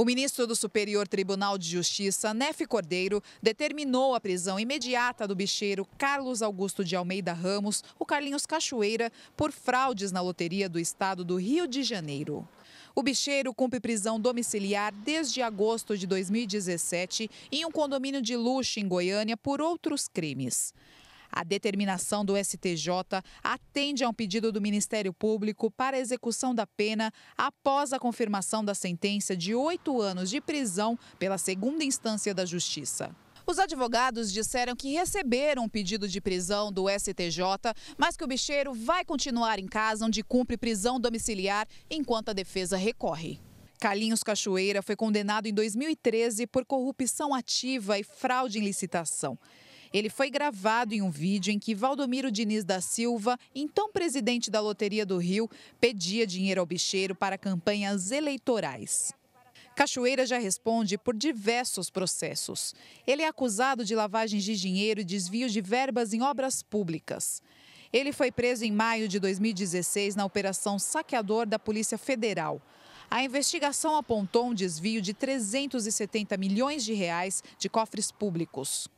O ministro do Superior Tribunal de Justiça, Nefe Cordeiro, determinou a prisão imediata do bicheiro Carlos Augusto de Almeida Ramos, o Carlinhos Cachoeira, por fraudes na loteria do estado do Rio de Janeiro. O bicheiro cumpre prisão domiciliar desde agosto de 2017 em um condomínio de luxo em Goiânia por outros crimes. A determinação do STJ atende a um pedido do Ministério Público para execução da pena após a confirmação da sentença de oito anos de prisão pela segunda instância da Justiça. Os advogados disseram que receberam um pedido de prisão do STJ, mas que o bicheiro vai continuar em casa onde cumpre prisão domiciliar enquanto a defesa recorre. Carlinhos Cachoeira foi condenado em 2013 por corrupção ativa e fraude em licitação. Ele foi gravado em um vídeo em que Valdomiro Diniz da Silva, então presidente da Loteria do Rio, pedia dinheiro ao bicheiro para campanhas eleitorais. Cachoeira já responde por diversos processos. Ele é acusado de lavagem de dinheiro e desvio de verbas em obras públicas. Ele foi preso em maio de 2016 na Operação Saqueador da Polícia Federal. A investigação apontou um desvio de 370 milhões de reais de cofres públicos.